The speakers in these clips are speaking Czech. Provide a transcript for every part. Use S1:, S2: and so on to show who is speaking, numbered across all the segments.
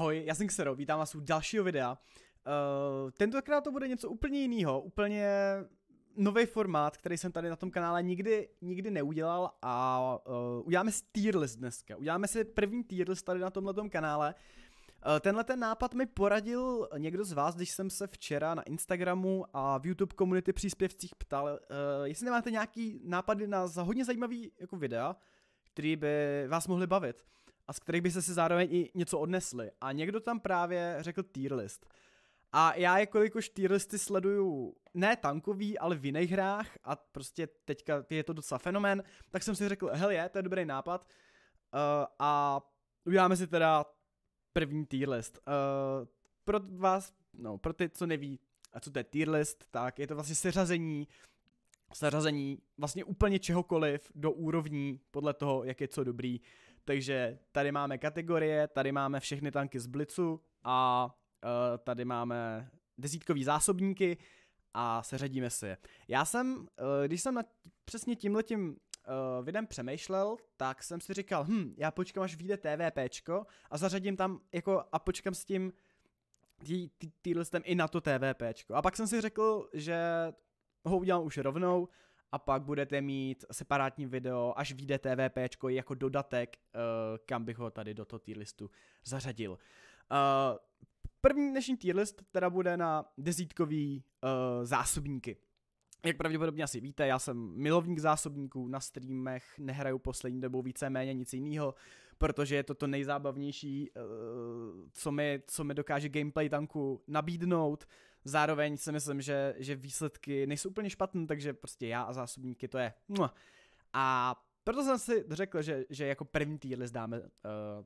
S1: Ahoj, já jsem Xero, vítám vás u dalšího videa. Uh, tentokrát to bude něco úplně jiného, úplně nový formát, který jsem tady na tom kanále nikdy, nikdy neudělal a uh, uděláme si tier list dneska. Uděláme si první tier list tady na tomhle kanále. Uh, tenhle ten nápad mi poradil někdo z vás, když jsem se včera na Instagramu a v YouTube komunity příspěvcích ptal, uh, jestli nemáte nějaký nápady na za hodně zajímavý jako videa, který by vás mohly bavit a z kterých byste si zároveň i něco odnesli. A někdo tam právě řekl tier list. A já jako jelikož tier listy sleduju ne tankový, ale v jiných hrách a prostě teďka je to docela fenomén, tak jsem si řekl, hej, je, to je dobrý nápad uh, a uděláme si teda první tier list. Uh, pro vás, no, pro ty, co neví, a co to je tier list, tak je to vlastně seřazení, seřazení vlastně úplně čehokoliv do úrovní podle toho, jak je co dobrý. Uh, takže tady máme kategorie, tady máme všechny tanky z Blicu a uh, tady máme desítkový zásobníky a seřadíme si je. Já jsem, uh, když jsem nad přesně tímhletím uh, eh, videm přemýšlel, tak jsem si říkal, hm, já počkám, až vyjde TVPčko a zařadím tam jako a počkám s tím tý, tý, tý i na to TVPčko. A pak jsem si řekl, že ho udělám už rovnou a pak budete mít separátní video, až vyjde TVP jako dodatek, uh, kam bych ho tady do toho tier listu zařadil. Uh, první dnešní tier list teda bude na desítkový uh, zásobníky. Jak pravděpodobně asi víte, já jsem milovník zásobníků, na streamech nehraju poslední dobou víceméně nic jiného, protože je to to nejzábavnější, co mi, co mi dokáže gameplay tanku nabídnout. Zároveň si myslím, že, že výsledky nejsou úplně špatné, takže prostě já a zásobníky to je. A proto jsem si řekl, že, že jako první tier zdáme uh,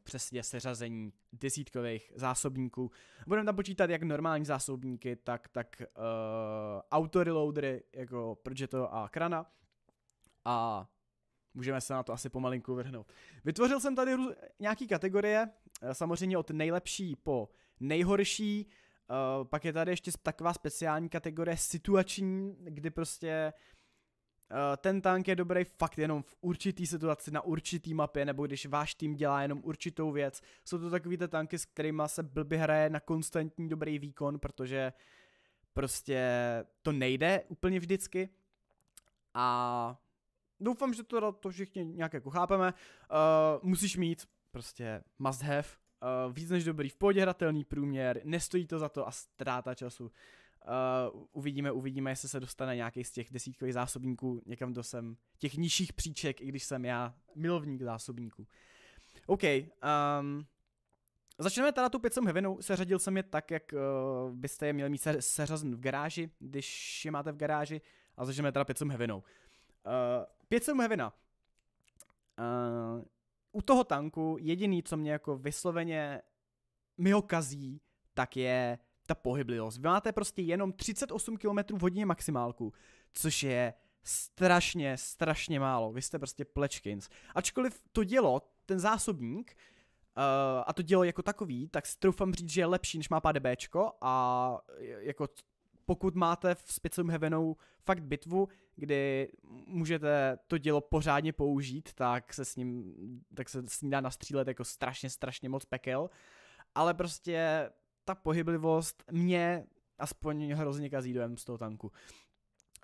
S1: přesně seřazení desítkových zásobníků. Budeme tam počítat jak normální zásobníky, tak, tak uh, autoreloadery, jako Progetto a Krana. A můžeme se na to asi pomalinku vrhnout. Vytvořil jsem tady růz, nějaký kategorie, eh, samozřejmě od nejlepší po nejhorší. Uh, pak je tady ještě taková speciální kategorie situační, kdy prostě uh, ten tank je dobrý fakt jenom v určitý situaci, na určitý mapě, nebo když váš tým dělá jenom určitou věc. Jsou to takový ty tanky, s kterými se blbě hraje na konstantní dobrý výkon, protože prostě to nejde úplně vždycky. A doufám, že to, to všichni nějak jako chápeme. Uh, musíš mít prostě must have Uh, víc než dobrý, v pohodě hratelný průměr, nestojí to za to a ztráta času. Uh, uvidíme, uvidíme, jestli se dostane nějaký z těch desítkových zásobníků někam do sem těch nižších příček, i když jsem já milovník zásobníků. OK, um, Začneme teda tu pět hevinou, seřadil jsem je tak, jak uh, byste je měli mít seřazen v garáži, když je máte v garáži, a začneme teda pět hevinou. Uh, pět hevina. Uh, u toho tanku jediný, co mě jako vysloveně mi ho kazí, tak je ta pohyblivost. Vy máte prostě jenom 38 km v hodině maximálku, což je strašně, strašně málo. Vy jste prostě plečkins. Ačkoliv to dělo, ten zásobník, Uh, a to dělo jako takový, tak si troufám říct, že je lepší, než má PDBčko a eh, jako pokud máte v Spicum Heavenou fakt bitvu, kdy můžete to dělo pořádně použít, tak se s ním, tak se s ním dá nastřílet jako strašně, strašně moc pekel, ale prostě ta pohyblivost mě aspoň hrozně kazí dojem z toho tanku.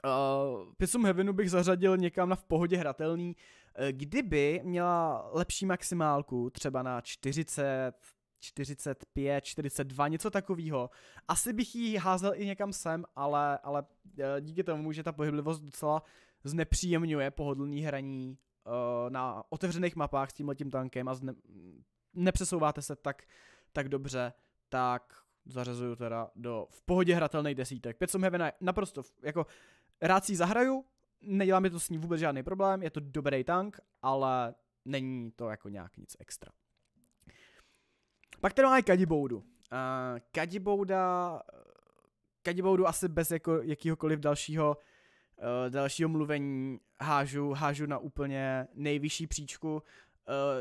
S1: Uh, eh, Pisum Heavenu bych zařadil někam na v pohodě hratelný, eh, kdyby měla lepší maximálku, třeba na 40, 45, 42, něco takového. Asi bych ji házel i někam sem, ale, ale eh, díky tomu, že ta pohyblivost docela znepříjemňuje pohodlný hraní uh, na otevřených mapách s tímhletím tankem a zne- nepřesouváte se tak, tak dobře, tak zařazuju teda do v pohodě hratelných desítek. Pět som Heaven naprosto, jako rád si zahraju, nedělá mi to s ní vůbec žádný problém, je to dobrý tank, ale není to jako nějak nic extra. Pak tady máme Kadiboudu. Uh, Kadibouda, eh, Kadiboudu asi bez jako, jakýhokoliv dalšího, uh, dalšího mluvení hážu, hážu na úplně nejvyšší příčku.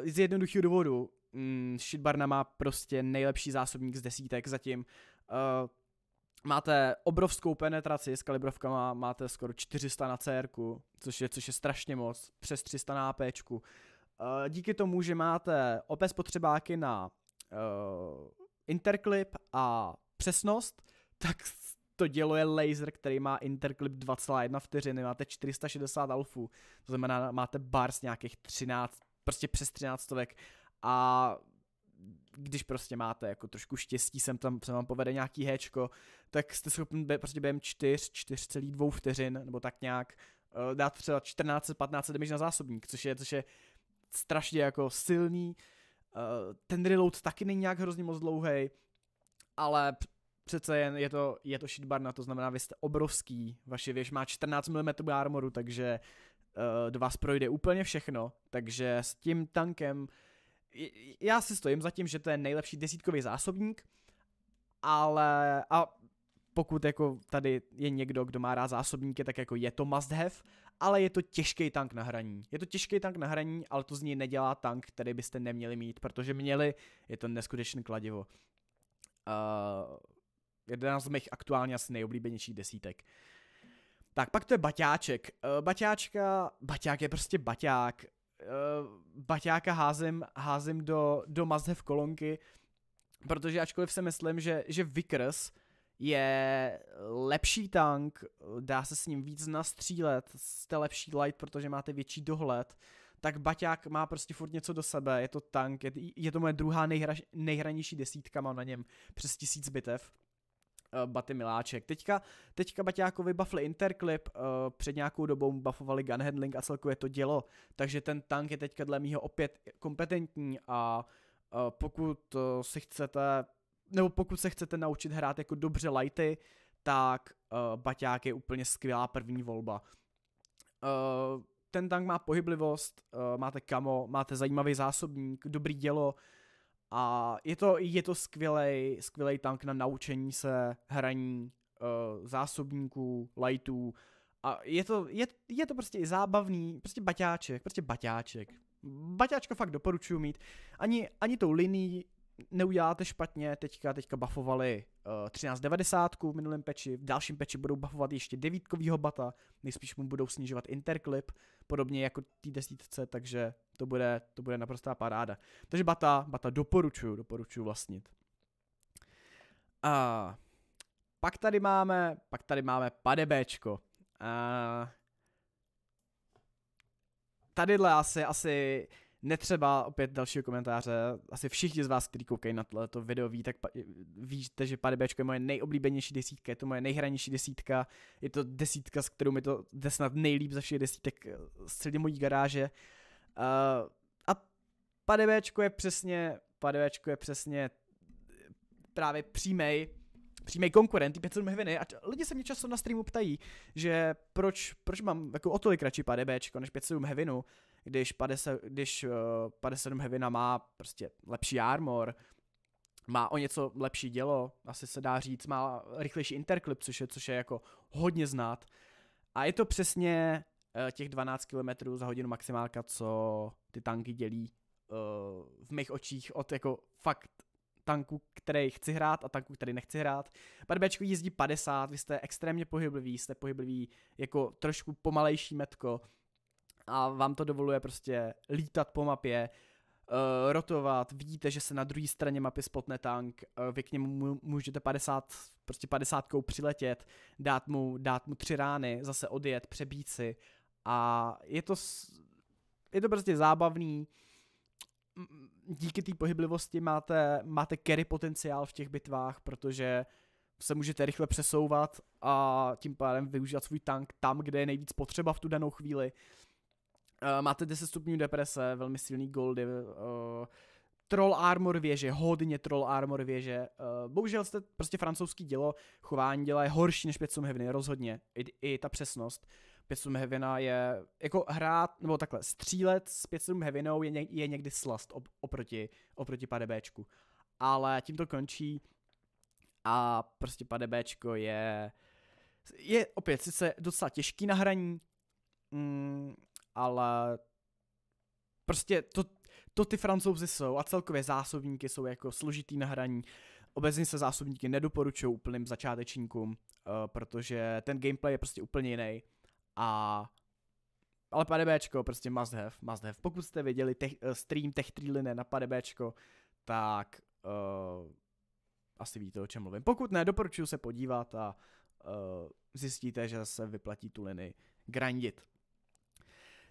S1: Uh, z jednoduchého důvodu. Mm, Shitbarna má prostě nejlepší zásobník z desítek zatím. Uh, máte obrovskou penetraci s kalibrovkama, máte skoro 400 na CR, což je, což je strašně moc, přes 300 na AP. Díky tomu, že máte OP spotřebáky na uh, interklip a přesnost, tak to děluje laser, který má interklip 2,1 vteřiny, máte 460 alfů, to znamená máte bar z nějakých 13, prostě přes 13 stovek a když prostě máte jako trošku štěstí, sem tam se vám povede nějaký héčko, tak jste schopni bě, prostě během 4, 4,2 vteřin, nebo tak nějak, eh, dát třeba 14-15 damage na zásobník, což je, což je strašně jako silný, uh, Eh, ten reload taky není nějak hrozně moc dlouhý, ale přece jen je to, je to shitbarna, to znamená, vy jste obrovský, vaše věž má 14 mm armoru, takže uh, do vás projde úplně všechno, takže s tím tankem, já si stojím za tím, že to je nejlepší desítkový zásobník, ale a pokud jako tady je někdo, kdo má rád zásobníky, tak jako je to must have, ale je to těžký tank na hraní. Je to těžký tank na hraní, ale to z něj nedělá tank, který byste neměli mít, protože měli, je to neskutečné kladivo. Uh, eh, jedna z mých aktuálně asi nejoblíbenějších desítek. Tak, pak to je baťáček. Uh, baťáčka, baťák je prostě baťák. Uh, baťáka házím, házím do, do mazhev kolonky, protože ačkoliv se myslím, že, že Vickers je lepší tank, dá se s ním víc nastřílet, jste lepší light, protože máte větší dohled, tak Baťák má prostě furt něco do sebe, je to tank, je, je to moje druhá nejhra, nejhranější desítka, mám na něm přes tisíc bitev. Eh, Baty Miláček. Teďka, teďka Baťákovi buffli Interclip, uh, před nějakou dobou buffovali Gunhandling a celkově to dělo, takže ten tank je teďka dle mýho opět kompetentní a uh, pokud si chcete nebo pokud se chcete naučit hrát jako dobře lighty, tak uh, baťák je úplně skvělá první volba. Uh, ten tank má pohyblivost, uh, máte kamo, máte zajímavý zásobník, dobrý dělo a je to, je to skvělej, skvělej tank na naučení se hraní uh, zásobníků, lightů a je to, je, je to prostě i zábavný, prostě baťáček, prostě baťáček. Baťáčka fakt doporučuji mít. Ani, ani tou linií neuděláte špatně, teďka, teďka bafovali uh, eh, 1390 v minulém peči, v dalším peči budou bafovat ještě devítkovýho bata, nejspíš mu budou snižovat interklip, podobně jako tý desítce, takže to bude, to bude naprostá paráda. Takže bata, bata doporučuju, doporučuju vlastnit. A uh, pak tady máme, pak tady máme padebéčko. uh, tadyhle asi, asi netřeba opět dalšího komentáře. Asi všichni z vás, kteří koukají na to video, ví, tak víte, že Padebečko je moje nejoblíbenější desítka, je to moje nejhranější desítka, je to desítka, s kterou mi to jde snad nejlíp ze všech desítek z eh, celé mojí garáže. Uh, a Padebečko je přesně, Padebečko je přesně eh, právě přímej, přímý konkurent ty 500 Heaveny a lidi se mě často na streamu ptají, že proč, proč mám jako o tolik radši PDBčko než 500 Heavenu když, 50, když uh, eh, 57 hevina má prostě lepší armor, má o něco lepší dělo, asi se dá říct, má rychlejší interklip, což je, což je jako hodně znát. A je to přesně uh, těch 12 km za hodinu maximálka, co ty tanky dělí uh, v mých očích od jako fakt tanku, který chci hrát a tanku, který nechci hrát. Barbečko jezdí 50, vy jste extrémně pohybliví, jste pohybliví jako trošku pomalejší metko, a vám to dovoluje prostě lítat po mapě, uh, rotovat, vidíte, že se na druhé straně mapy spotne tank, uh, vy k němu můžete 50, prostě 50 přiletět, dát mu, dát mu tři rány, zase odjet, přebít si a je to, je to prostě zábavný, díky té pohyblivosti máte, máte carry potenciál v těch bitvách, protože se můžete rychle přesouvat a tím pádem využívat svůj tank tam, kde je nejvíc potřeba v tu danou chvíli. Uh, Eh, máte 10 stupňů deprese, velmi silný goldy, eh, troll armor věže, hodně troll armor věže. Uh, bohužel jste prostě francouzský dělo, chování děla je horší než 5 Heaveny, rozhodně. I, I, ta přesnost. 5 Hevena je, jako hrát, nebo takhle, střílet s 5 Hevinou je, je někdy slast op, oproti, oproti padebéčku. Ale tím to končí a prostě padebéčko je, je opět sice docela těžký na hraní, mm, ale prostě to, to ty francouzi jsou a celkově zásobníky jsou jako složitý na hraní. Obecně se zásobníky nedoporučují úplným začátečníkům, uh, protože ten gameplay je prostě úplně jiný. A ale padebéčko, prostě must have, must have. Pokud jste viděli tech, eh, stream Tech Tríline na padebéčko, tak uh, asi víte, o čem mluvím. Pokud ne, doporučuji se podívat a uh, zjistíte, že se vyplatí tu linii grandit.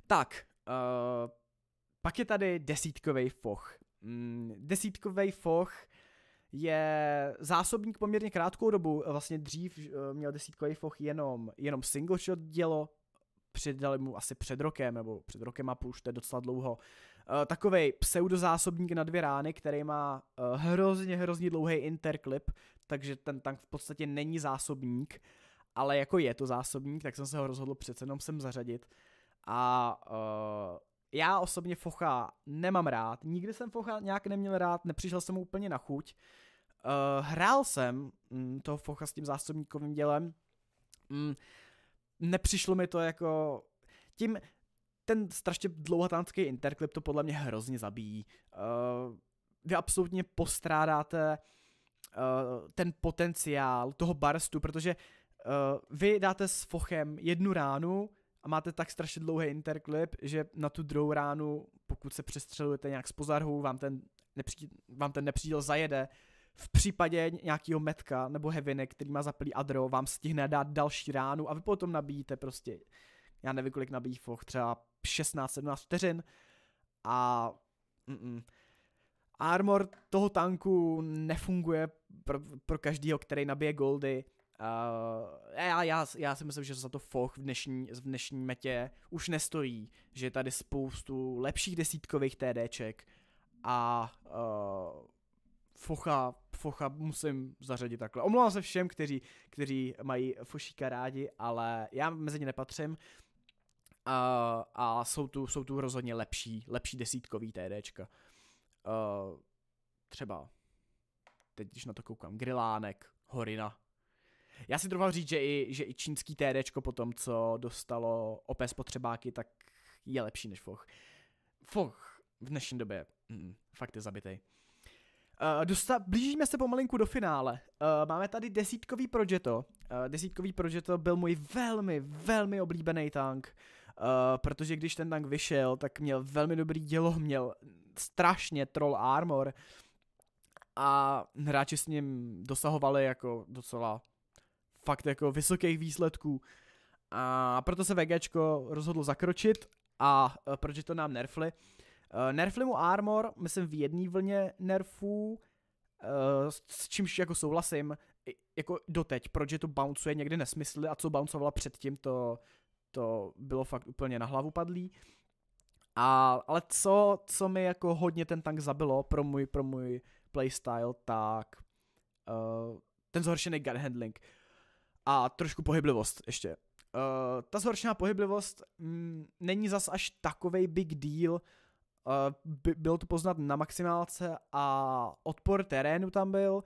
S1: Tak, uh, pak je tady desítkový foch. Mm, desítkový foch je zásobník poměrně krátkou dobu, vlastně dřív uh, měl desítkový foch jenom, jenom single shot dělo, přidali mu asi před rokem, nebo před rokem a půl, už to je docela dlouho, uh, takovej pseudozásobník na dvě rány, který má uh, hrozně, hrozně dlouhý interklip, takže ten tank v podstatě není zásobník, ale jako je to zásobník, tak jsem se ho rozhodl přece jenom sem zařadit. A uh, já osobně focha nemám rád, nikdy jsem focha nějak neměl rád, nepřišel jsem mu úplně na chuť. Uh, hrál jsem mm, toho focha s tím zásobníkovým dělem, mm, nepřišlo mi to jako... Tím, ten strašně dlouhatánský interklip to podle mě hrozně zabíjí. Uh, vy absolutně postrádáte uh, ten potenciál toho barstu, protože uh, vy dáte s fochem jednu ránu, a máte tak strašně dlouhý interklip, že na tu druhou ránu, pokud se přestřelujete nějak z pozarhu, vám ten, nepřítel, vám ten nepřítel zajede. V případě nějakého metka nebo heviny, který má zaplý adro, vám stihne dát další ránu a vy potom nabíjíte prostě, já nevím kolik nabíjí foch, třeba 16-17 vteřin a mm-mm. armor toho tanku nefunguje pro, pro každého, který nabije goldy Uh, já, já, já si myslím, že za to Foch v dnešní, v dnešní metě už nestojí, že je tady spoustu lepších desítkových TDček a uh, Focha, Focha musím zařadit takhle. Omlouvám se všem, kteří, kteří mají Fošíka rádi, ale já mezi ně nepatřím a, uh, a jsou, tu, jsou tu rozhodně lepší, lepší desítkový TDčka. Uh, eh, třeba teď, když na to koukám, Grilánek, Horina, já si trochu říct, že i, že i čínský TD po tom, co dostalo OP spotřebáky, tak je lepší než Foch. Foch v dnešní době mm, fakt je zabitej. Uh, dosta- blížíme se pomalinku do finále. Uh, máme tady desítkový Projeto. Uh, eh, desítkový Projeto byl můj velmi, velmi oblíbený tank, uh, protože když ten tank vyšel, tak měl velmi dobrý dělo, měl strašně troll armor a hráči s ním dosahovali jako docela fakt jako vysokých výsledků. A proto se VGčko rozhodlo zakročit a e, protože to nám nerfli. E, nerfli mu armor, myslím v jedné vlně nerfů, e, s čímž jako souhlasím, jako doteď, proč je to bouncuje někdy nesmysl a co bouncovala předtím, to, to bylo fakt úplně na hlavu padlý. A, ale co, co mi jako hodně ten tank zabilo pro můj, pro můj playstyle, tak uh, ten zhoršený gun handling a trošku pohyblivost ještě. Uh, ta zhoršená pohyblivost mm, není zas až takovej big deal, uh, by, bylo to poznat na maximálce a odpor terénu tam byl,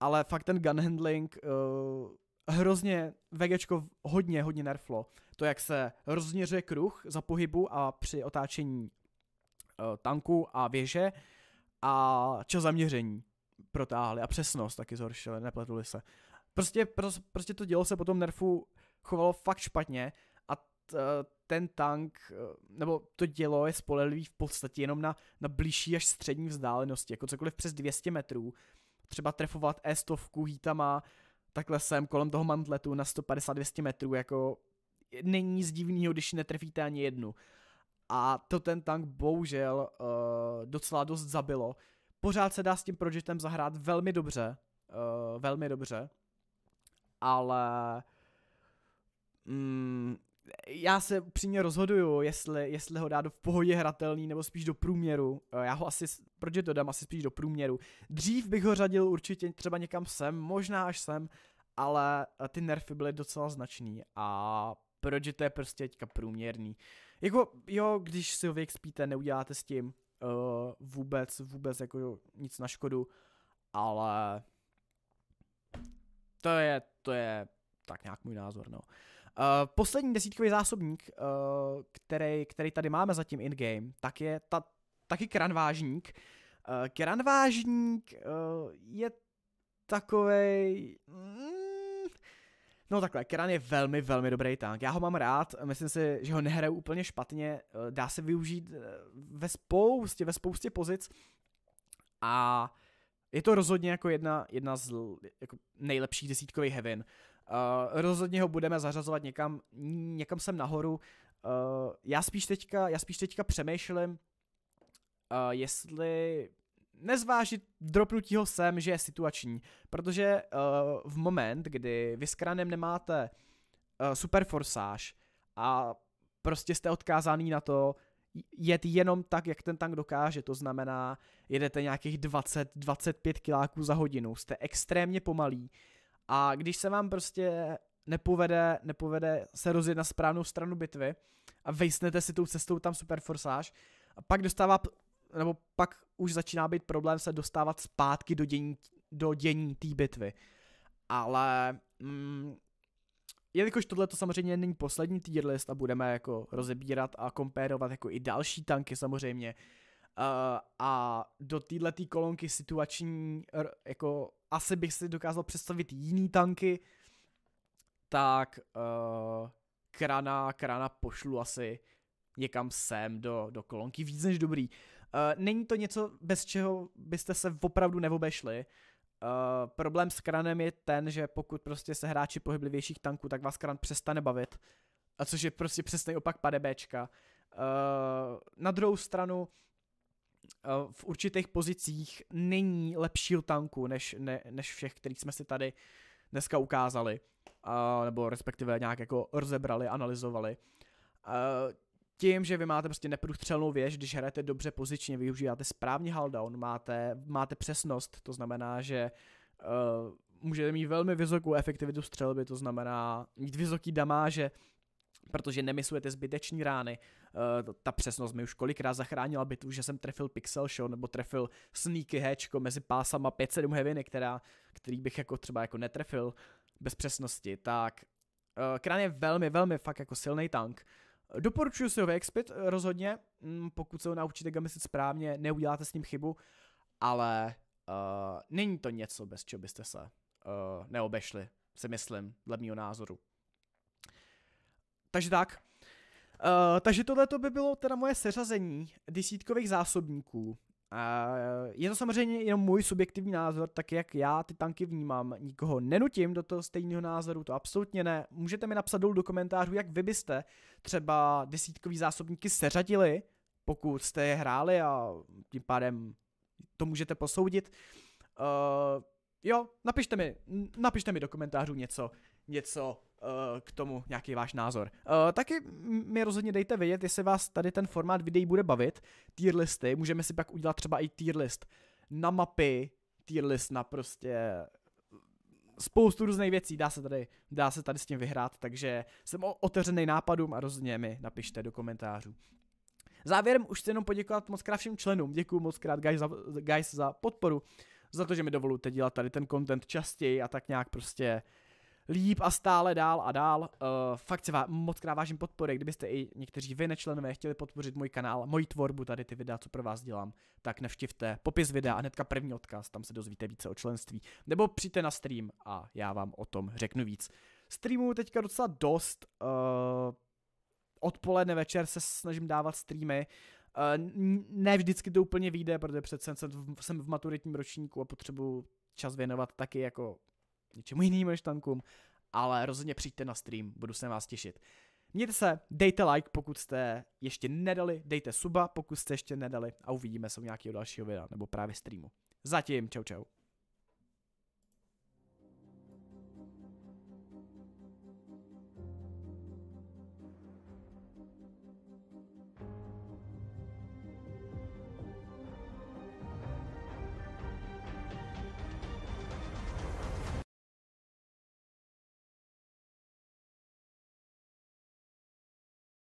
S1: ale fakt ten gun handling uh, hrozně, vegečko hodně, hodně nerflo. To, jak se rozměřuje kruh za pohybu a při otáčení uh, tanku a věže a čas zaměření protáhli a přesnost taky zhoršili, nepletuli se. Uh, Prostě, prostě to dělo se potom nerfu chovalo fakt špatně a t, eh, ten tank, eh, nebo to dělo je spolehlivý v podstatě jenom na, na blížší až střední vzdálenosti, jako cokoliv přes 200 metrů. Třeba trefovat E100 hítama takhle sem kolem toho mantletu na 150-200 metrů, jako není nic divného, když netrefíte ani jednu. A to ten tank bohužel uh, docela dost zabilo. Pořád se dá s tím projektem zahrát velmi dobře, uh, velmi dobře, ale mm, já se přímě rozhoduju, jestli, jestli ho dá do v pohodě hratelný nebo spíš do průměru. Eh, já ho asi, proč to dám, asi spíš do průměru. Dřív bych ho řadil určitě třeba někam sem, možná až sem, ale eh, ty nerfy byly docela značný a proč to je prostě teďka průměrný. Jako jo, když si ho spíte, neuděláte s tím uh, vůbec, vůbec jako nic na škodu, ale to je, to je tak nějak můj názor. No. Uh, poslední desítkový zásobník, uh, který, který tady máme zatím in-game, tak je ta, taky kranvážník. Uh, eh, kranvážník uh, je takovej... Mm, no takhle, Kran je velmi, velmi dobrý tank. Já ho mám rád, myslím si, že ho nehraju úplně špatně. Dá se využít ve spoustě, ve spoustě pozic. A uh, je to rozhodně jako jedna, jedna z jako nejlepších desítkových heaven. Uh, rozhodně ho budeme zařazovat někam, někam sem nahoru. Uh, já, spíš teďka, já spíš teďka přemýšlím, uh, jestli nezvážit dropnutí ho sem, že je situační, protože uh, v moment, kdy vy s kranem nemáte uh, super forsáž a prostě jste odkázaný na to, jet jenom tak, jak ten tank dokáže. To znamená, jedete nějakých 20-25 kiláků za hodinu, jste extrémně pomalí. A když se vám prostě nepovede, nepovede se rozjet na správnou stranu bitvy a vejsnete si tou cestou tam superforsáž, a pak dostává, nebo pak už začíná být problém se dostávat zpátky do dění, do dění té bitvy. Ale mm, jelikož tohle to samozřejmě není poslední tier list a budeme jako rozebírat a kompérovat jako i další tanky samozřejmě, Uh, a do téhle kolonky situační, jako asi bych si dokázal představit jiný tanky, tak uh, Krana, Krana pošlu asi někam sem do, do kolonky víc než dobrý. Uh, není to něco, bez čeho byste se opravdu neobešli. Eh, problém s kranem je ten, že pokud prostě se hráči pohyblivějších tanků, tak vás kran přestane bavit. A což je prostě přesný opak padebéčka. Uh, na druhou stranu, eh, v určitých pozicích není lepšího tanku, než, ne, než všech, kterých jsme si tady dneska ukázali. Uh, nebo respektive nějak jako rozebrali, analyzovali. Uh, tím, že vy máte prostě neprůstřelnou věž, když hrajete dobře pozičně, využíváte správně haldown, máte, máte přesnost, to znamená, že uh, můžete mít velmi vysokou efektivitu střelby, to znamená mít vysoký damáže, protože nemyslujete zbyteční rány. Uh, ta přesnost mi už kolikrát zachránila bitvu, že jsem trefil pixel show nebo trefil sneaky hečko mezi pásama 5-7 heaviny, která, který bych jako třeba jako netrefil bez přesnosti, tak uh, eh, Kran je velmi, velmi fakt jako silný tank. Uh, Doporučuju si ho vyexpit eh, rozhodně, mm, pokud se ho naučíte gamesit správně, neuděláte s ním chybu, ale uh, není to něco, bez čeho byste se uh, neobešli, si myslím, dle mýho názoru. Takže tak. Uh, takže tohle by bylo teda moje seřazení desítkových zásobníků je to samozřejmě jenom můj subjektivní názor, tak jak já ty tanky vnímám. Nikoho nenutím do toho stejného názoru, to absolutně ne. Můžete mi napsat dolů do komentářů, jak vy byste třeba desítkový zásobníky seřadili, pokud jste je hráli a tím pádem to můžete posoudit. Uh, jo, napište mi, napište mi do komentářů něco, něco Eh, k tomu nějaký váš názor. Uh, taky mi rozhodně dejte vědět, jestli vás tady ten formát videí bude bavit. Tier listy, můžeme si pak udělat třeba i tier list na mapy, tier list na prostě spoustu různých věcí, dá se tady, dá se tady s tím vyhrát, takže jsem otevřený nápadům a rozhodně mi napište do komentářů. Závěrem už chci jenom poděkovat moc krát všem členům, děkuji moc krát guys za, guys za podporu, za to, že mi dovolujete dělat tady ten content častěji a tak nějak prostě uh, líp a stále dál a dál. Uh, fakt se vám moc krát vážím podpory, kdybyste i někteří vy nečlenové chtěli podpořit můj kanál, moji tvorbu, tady ty videa, co pro vás dělám, tak navštivte popis videa a hnedka první odkaz, tam se dozvíte více o členství. Nebo přijďte na stream a já vám o tom řeknu víc. Streamu teďka docela dost, uh, odpoledne, večer se snažím dávat streamy, Uh, ne vždycky to úplně vyjde, protože přece jsem, jsem v maturitním ročníku a potřebuji čas věnovat taky jako něčemu jinému než tankům, ale rozhodně přijďte na stream, budu se vás těšit. Mějte se, dejte like, pokud jste ještě nedali, dejte suba, pokud jste ještě nedali a uvidíme se u nějakého dalšího videa nebo právě streamu. Zatím, čau čau.